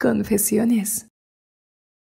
Confesiones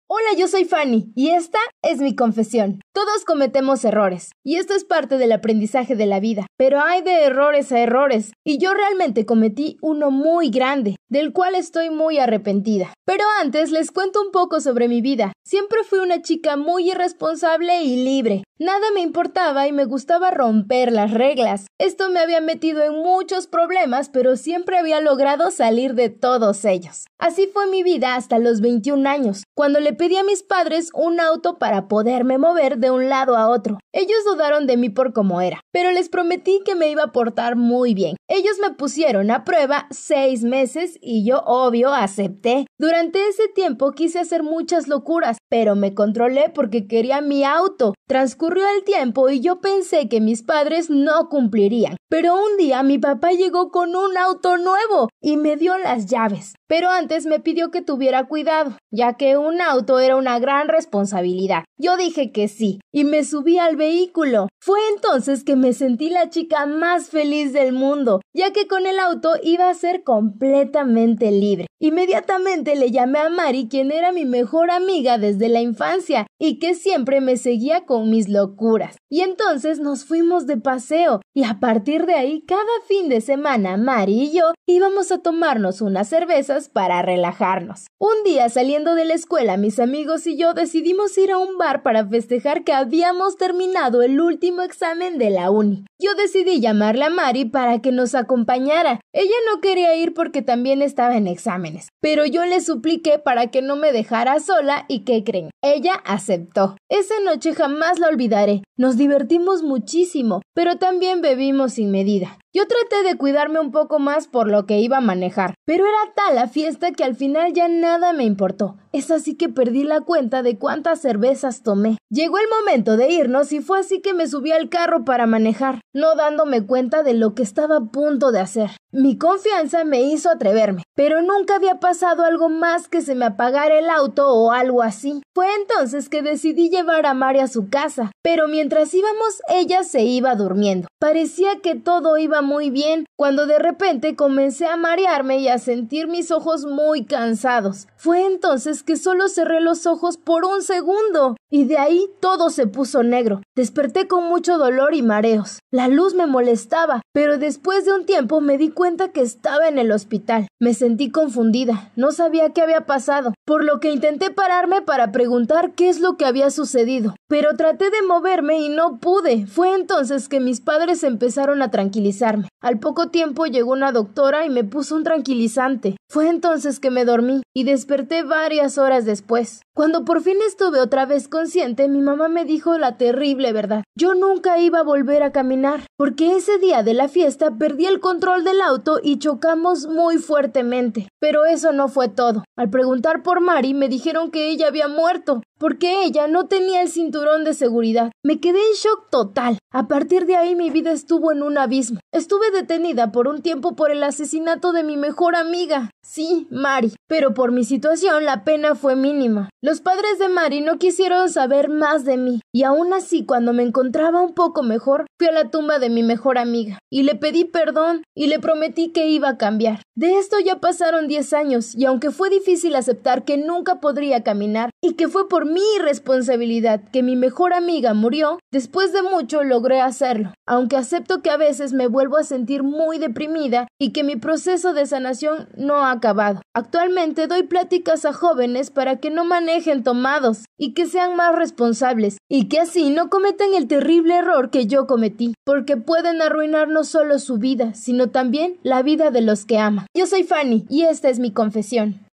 Hola, yo soy Fanny y esta es mi confesión. Todos cometemos errores y esto es parte del aprendizaje de la vida, pero hay de errores a errores y yo realmente cometí uno muy grande, del cual estoy muy arrepentida. Pero antes les cuento un poco sobre mi vida. Siempre fui una chica muy irresponsable y libre. Nada me importaba y me gustaba romper las reglas. Esto me había metido en muchos problemas, pero siempre había logrado salir de todos ellos. Así fue mi vida hasta los 21 años, cuando le pedí a mis padres un auto para poderme mover de un lado a otro. Ellos dudaron de mí por cómo era, pero les prometí que me iba a portar muy bien. Ellos me pusieron a prueba seis meses y yo, obvio, acepté. Durante ese tiempo quise hacer muchas locuras, pero me controlé porque quería mi auto. Transcurrió el tiempo y yo pensé que mis padres no cumplirían. Pero un día mi papá llegó con un auto nuevo y me dio las llaves. Pero antes me pidió que tuviera cuidado, ya que un un auto era una gran responsabilidad. Yo dije que sí, y me subí al vehículo. Fue entonces que me sentí la chica más feliz del mundo, ya que con el auto iba a ser completamente libre. Inmediatamente le llamé a Mari, quien era mi mejor amiga desde la infancia y que siempre me seguía con mis locuras. Y entonces nos fuimos de paseo y a partir de ahí cada fin de semana Mari y yo íbamos a tomarnos unas cervezas para relajarnos. Un día saliendo de la escuela mis amigos y yo decidimos ir a un bar para festejar que habíamos terminado el último examen de la uni. Yo decidí llamarle a Mari para que nos acompañara. Ella no quería ir porque también estaba en examen pero yo le supliqué para que no me dejara sola y ¿qué creen? Ella aceptó. Esa noche jamás la olvidaré. Nos divertimos muchísimo, pero también bebimos sin medida. Yo traté de cuidarme un poco más por lo que iba a manejar, pero era tal la fiesta que al final ya nada me importó. Es así que perdí la cuenta de cuántas cervezas tomé. Llegó el momento de irnos y fue así que me subí al carro para manejar, no dándome cuenta de lo que estaba a punto de hacer. Mi confianza me hizo atreverme, pero nunca había pasado algo más que se me apagara el auto o algo así. Fue entonces que decidí llevar a Mari a su casa, pero mientras íbamos ella se iba durmiendo. Parecía que todo iba muy bien, cuando de repente comencé a marearme y a sentir mis ojos muy cansados. Fue entonces que solo cerré los ojos por un segundo, y de ahí todo se puso negro. Desperté con mucho dolor y mareos. La luz me molestaba, pero después de un tiempo me di cuenta que estaba en el hospital. Me sentí confundida, no sabía qué había pasado por lo que intenté pararme para preguntar qué es lo que había sucedido, pero traté de moverme y no pude. Fue entonces que mis padres empezaron a tranquilizarme. Al poco tiempo llegó una doctora y me puso un tranquilizante. Fue entonces que me dormí y desperté varias horas después. Cuando por fin estuve otra vez consciente, mi mamá me dijo la terrible verdad. Yo nunca iba a volver a caminar, porque ese día de la fiesta perdí el control del auto y chocamos muy fuertemente. Pero eso no fue todo. Al preguntar por Mari, me dijeron que ella había muerto, porque ella no tenía el cinturón de seguridad. Me quedé en shock total. A partir de ahí mi vida estuvo en un abismo. Estuve detenida por un tiempo por el asesinato de mi mejor amiga. Sí, Mari, pero por mi situación la pena fue mínima. Los padres de Mari no quisieron saber más de mí, y aún así cuando me encontraba un poco mejor, fui a la tumba de mi mejor amiga, y le pedí perdón, y le prometí que iba a cambiar. De esto ya pasaron diez años, y aunque fue difícil aceptar que nunca podría caminar, y que fue por mi responsabilidad que mi mejor amiga murió, después de mucho logré hacerlo, aunque acepto que a veces me vuelvo a sentir muy deprimida y que mi proceso de sanación no ha acabado. Actualmente doy pláticas a jóvenes para que no manejen tomados y que sean más responsables y que así no cometan el terrible error que yo cometí, porque pueden arruinar no solo su vida, sino también la vida de los que aman. Yo soy Fanny y esta es mi confesión.